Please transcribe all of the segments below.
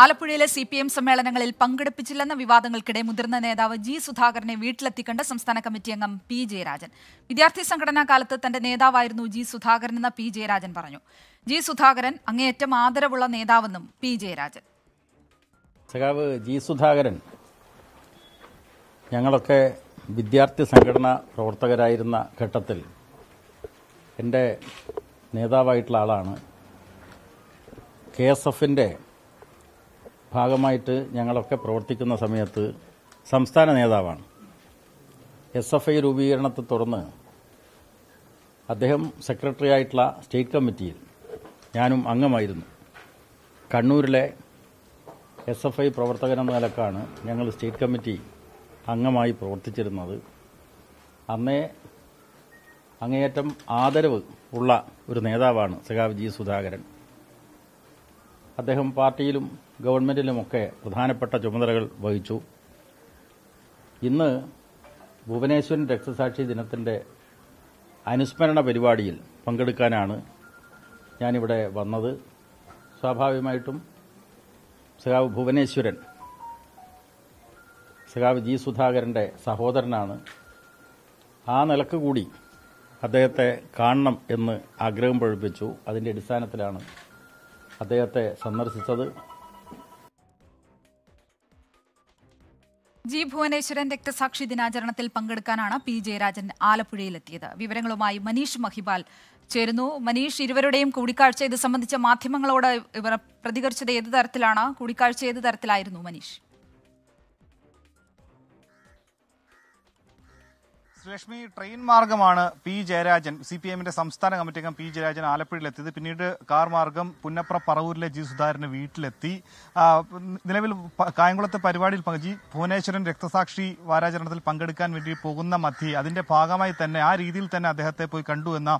ആലപ്പുഴയിലെ C P M സമ്മേളനങ്ങളിൽ പങ്കെടുപ്പിച്ചില്ലെന്ന വിവാദങ്ങൾക്കിടെ മുതിർന്ന നേതാവ് ജി സുധാകരനെ വീട്ടിലെത്തി കണ്ട സംസ്ഥാന കമ്മിറ്റി അംഗം പി ജയരാജൻ വിദ്യാർത്ഥി സംഘടനാ കാലത്ത് തന്റെ നേതാവായിരുന്നു ജി സുധാകരൻ എന്ന പി ജയരാജൻ പറഞ്ഞു ജി സുധാകരൻ അങ്ങേയറ്റം ആദരവുള്ള നേതാവെന്നും പി ജയരാജൻ സഖാവ് ജി സുധാകരൻ ഞങ്ങളൊക്കെ വിദ്യാർത്ഥി സംഘടനാ പ്രവർത്തകരായിരുന്ന ഘട്ടത്തിൽ എൻ്റെ നേതാവായിട്ടുള്ള ആളാണ് കെ എസ് എഫിൻ്റെ ഭാഗമായിട്ട് ഞങ്ങളൊക്കെ പ്രവർത്തിക്കുന്ന സമയത്ത് സംസ്ഥാന നേതാവാണ് എസ് എഫ് ഐ രൂപീകരണത്തെ തുടർന്ന് അദ്ദേഹം സെക്രട്ടറി ആയിട്ടുള്ള സ്റ്റേറ്റ് കമ്മിറ്റിയിൽ ഞാനും അംഗമായിരുന്നു കണ്ണൂരിലെ എസ് എഫ് ഐ പ്രവർത്തകനെന്ന നിലക്കാണ് ഞങ്ങൾ സ്റ്റേറ്റ് കമ്മിറ്റി അംഗമായി പ്രവർത്തിച്ചിരുന്നത് അന്നേ അങ്ങേയറ്റം ആദരവ് ഉള്ള ഒരു നേതാവാണ് സഖാവ് ജി സുധാകരൻ അദ്ദേഹം പാർട്ടിയിലും ഗവൺമെന്റിലുമൊക്കെ പ്രധാനപ്പെട്ട ചുമതലകൾ വഹിച്ചു ഇന്ന് ഭുവനേശ്വരൻ രക്തസാക്ഷി ദിനത്തിന്റെ അനുസ്മരണ പരിപാടിയിൽ പങ്കെടുക്കാനാണ് ഞാനിവിടെ വന്നത് സ്വാഭാവികമായിട്ടും സഖാവ് ഭുവനേശ്വരൻ സഖാവ് ജി സുധാകരൻ്റെ സഹോദരനാണ് ആ നിലക്ക് കൂടി അദ്ദേഹത്തെ കാണണം എന്ന് ആഗ്രഹം പ്രകടിപ്പിച്ചു അതിൻ്റെ അടിസ്ഥാനത്തിലാണ് അദ്ദേഹത്തെ സന്ദർശിച്ചത് ജി ഭുവനേശ്വരൻ രക്തസാക്ഷി ദിനാചരണത്തിൽ പങ്കെടുക്കാനാണ് പി ജയരാജൻ ആലപ്പുഴയിലെത്തിയത് വിവരങ്ങളുമായി മനീഷ് മഹിബാൽ ചേരുന്നു മനീഷ് ഇരുവരുടെയും കൂടിക്കാഴ്ച ഇത് സംബന്ധിച്ച മാധ്യമങ്ങളോട് ഇവർ പ്രതികരിച്ചത് ഏത് തരത്തിലാണ് കൂടിക്കാഴ്ച ഏത് തരത്തിലായിരുന്നു മനീഷ് ലക്ഷ്മി ട്രെയിൻ മാർഗമാണ് പി ജയരാജൻ സി പി എമ്മിന്റെ സംസ്ഥാന കമ്മിറ്റി അംഗം പി ജയരാജൻ ആലപ്പുഴയിലെത്തിയത് പിന്നീട് കാർ മാർഗം പുന്നപ്ര പറവൂരിലെ ജി സുധാകരന്റെ വീട്ടിലെത്തി നിലവിൽ കായംകുളത്തെ പരിപാടിയിൽ പങ്കി ഭുവനേശ്വരൻ രക്തസാക്ഷി വാരാചരണത്തിൽ പങ്കെടുക്കാൻ വേണ്ടി പോകുന്ന മധ്യ അതിന്റെ ഭാഗമായി തന്നെ ആ രീതിയിൽ തന്നെ അദ്ദേഹത്തെ പോയി കണ്ടു എന്ന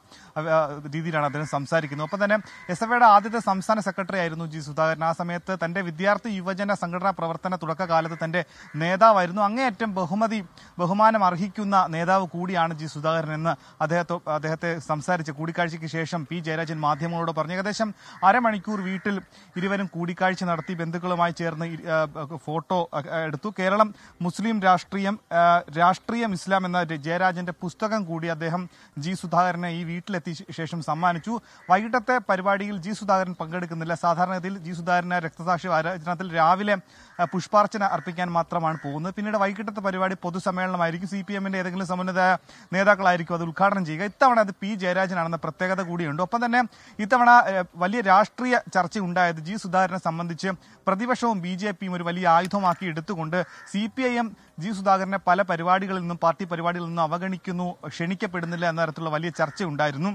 രീതിയിലാണ് അദ്ദേഹം സംസാരിക്കുന്നത് ഒപ്പം തന്നെ എസ് എഫ് ആദ്യത്തെ സംസ്ഥാന സെക്രട്ടറി ആയിരുന്നു ജി സുധാകരൻ ആ സമയത്ത് തന്റെ വിദ്യാർത്ഥി യുവജന സംഘടനാ പ്രവർത്തന തുടക്കകാലത്ത് തന്റെ നേതാവായിരുന്നു അങ്ങേയറ്റം ബഹുമതി ബഹുമാനം അർഹിക്കുന്ന നേതാവ് നേതാവ് കൂടിയാണ് ജി സുധാകരൻ എന്ന് അദ്ദേഹത്തെ അദ്ദേഹത്തെ സംസാരിച്ച് കൂടിക്കാഴ്ചയ്ക്ക് ശേഷം പി ജയരാജൻ മാധ്യമങ്ങളോട് പറഞ്ഞു ഏകദേശം അരമണിക്കൂർ വീട്ടിൽ ഇരുവരും കൂടിക്കാഴ്ച നടത്തി ബന്ധുക്കളുമായി ചേർന്ന് ഫോട്ടോ എടുത്തു കേരളം മുസ്ലിം രാഷ്ട്രീയം രാഷ്ട്രീയം ഇസ്ലാം എന്ന ജയരാജന്റെ പുസ്തകം കൂടി അദ്ദേഹം ജി സുധാകരനെ ഈ വീട്ടിലെത്തി ശേഷം സമ്മാനിച്ചു വൈകിട്ടത്തെ പരിപാടിയിൽ ജി സുധാകരൻ പങ്കെടുക്കുന്നില്ല സാധാരണഗതിയിൽ ജി സുധാകരന് രക്തസാക്ഷി ആരാധനത്തിൽ രാവിലെ പുഷ്പാർച്ചന അർപ്പിക്കാൻ മാത്രമാണ് പോകുന്നത് പിന്നീട് വൈകിട്ടത്തെ പരിപാടി പൊതുസമ്മേളനമായിരിക്കും സി പി എമ്മിന്റെ ഏതെങ്കിലും ഉന്നത നേതാക്കളായിരിക്കും അത് ഉദ്ഘാടനം ചെയ്യുക ഇത്തവണ അത് പി ജയരാജനാണെന്ന പ്രത്യേകത കൂടിയുണ്ട് ഒപ്പം തന്നെ ഇത്തവണ വലിയ രാഷ്ട്രീയ ചർച്ച ഉണ്ടായത് ജി സുധാകരനെ സംബന്ധിച്ച് പ്രതിപക്ഷവും ബി ജെ പിയും ഒരു വലിയ ആയുധമാക്കി എടുത്തുകൊണ്ട് C P I M G സുധാകരനെ പല പരിപാടികളിൽ നിന്നും പാർട്ടി പരിപാടികളിൽ നിന്നും അവഗണിക്കുന്നു ക്ഷണിക്കപ്പെടുന്നില്ല എന്ന തരത്തിലുള്ള വലിയ ചർച്ചയുണ്ടായിരുന്നു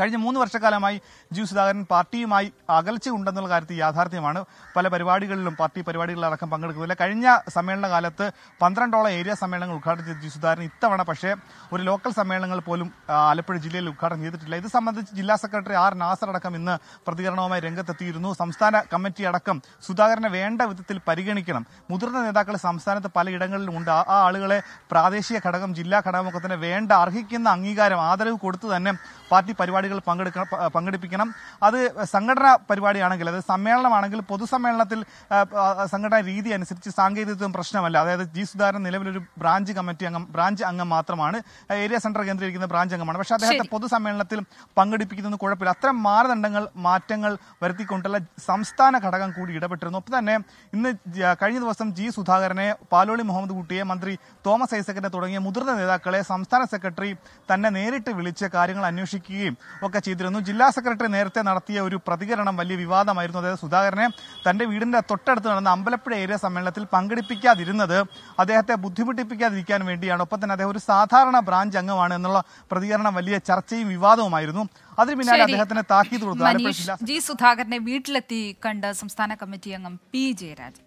കഴിഞ്ഞ മൂന്ന് വർഷക്കാലമായി ജി സുധാകരൻ പാർട്ടിയുമായി അകൽച്ചയുണ്ടെന്നുള്ള കാര്യത്തിൽ യാഥാർത്ഥ്യമാണ് പല പരിപാടികളിലും പാർട്ടി പരിപാടികളിലടക്കം പങ്കെടുക്കുന്നില്ല കഴിഞ്ഞ സമ്മേളന കാലത്ത് പന്ത്രണ്ടോളം ഏരിയ സമ്മേളനങ്ങൾ ഉദ്ഘാടനം ചെയ്ത ജി സുധാകരൻ ഇത്തവണ പക്ഷേ ഒരു ലോക്കൽ സമ്മേളനങ്ങൾ പോലും ആലപ്പുഴ ജില്ലയിൽ ഉദ്ഘാടനം ചെയ്തിട്ടില്ല ഇത് സംബന്ധിച്ച് ജില്ലാ സെക്രട്ടറി ആർ നാസർ അടക്കം ഇന്ന് പ്രതികരണവുമായി രംഗത്തെത്തിയിരുന്നു സംസ്ഥാന കമ്മിറ്റി അടക്കം സുധാകരനെ വേണ്ട വിധത്തിൽ പരിഗണിക്കണം മുതിർന്ന നേതാക്കൾ സംസ്ഥാനത്ത് പലയിടങ്ങളിലും ഉണ്ട് ആ ആളുകളെ പ്രാദേശിക ഘടകം ജില്ലാ ഘടകമൊക്കെ തന്നെ വേണ്ട അർഹിക്കുന്ന അംഗീകാരം ആദരവ് കൊടുത്തു തന്നെ പാർട്ടി പരിപാടികൾ പങ്കെടുക്കണം പങ്കെടുപ്പിക്കണം അത് സംഘടനാ പരിപാടിയാണെങ്കിൽ അത് സമ്മേളനമാണെങ്കിൽ പൊതുസമ്മേളനത്തിൽ സംഘടന രീതി അനുസരിച്ച് സാങ്കേതികത്വം പ്രശ്നമല്ല അതായത് ജി സുധാകരൻ നിലവിലൊരു ബ്രാഞ്ച് കമ്മിറ്റി അംഗം ബ്രാഞ്ച് അംഗം മാത്രമാണ് ഏരിയ സെന്റർ കേന്ദ്രീകരിക്കുന്ന ബ്രാഞ്ച് അംഗമാണ് പക്ഷേ അദ്ദേഹത്തെ പൊതുസമ്മേളനത്തിൽ പങ്കെടുപ്പിക്കുന്നത് കുഴപ്പമില്ല അത്തരം മാനദണ്ഡങ്ങൾ മാറ്റങ്ങൾ വരുത്തിക്കൊണ്ടുള്ള സംസ്ഥാന ഘടകം കൂടി ഇടപെട്ടിരുന്നു ഒപ്പം തന്നെ ഇന്ന് കഴിഞ്ഞ ദിവസം ജി സുധാകരനെ പാലോളി മുഹമ്മദ് കുട്ടിയെ മന്ത്രി തോമസ് ഐസക്കിനെ തുടങ്ങിയ മുതിർന്ന നേതാക്കളെ സംസ്ഥാന സെക്രട്ടറി തന്നെ നേരിട്ട് വിളിച്ച് കാര്യങ്ങൾ അന്വേഷിച്ചു വിമർശിക്കുകയും ഒക്കെ ചെയ്തിരുന്നു ജില്ലാ സെക്രട്ടറി നേരത്തെ നടത്തിയ ഒരു പ്രതികരണം വലിയ വിവാദമായിരുന്നു അതായത് സുധാകരനെ തന്റെ വീടിന്റെ തൊട്ടടുത്ത് നടന്ന അമ്പലപ്പുഴ ഏരിയ സമ്മേളനത്തിൽ പങ്കെടുപ്പിക്കാതിരുന്നത് അദ്ദേഹത്തെ ബുദ്ധിമുട്ടിപ്പിക്കാതിരിക്കാൻ വേണ്ടിയാണ് ഒപ്പം തന്നെ അദ്ദേഹം ഒരു സാധാരണ ബ്രാഞ്ച് അംഗമാണ് എന്നുള്ള പ്രതികരണം വലിയ ചർച്ചയും വിവാദവുമായിരുന്നു അതിന് പിന്നാലെ അദ്ദേഹത്തിന് താക്കീത് കൊടുത്തു ജി സുധാകരനെ വീട്ടിലെത്തി കണ്ട സംസ്ഥാന കമ്മിറ്റി അംഗം പി ജയരാജൻ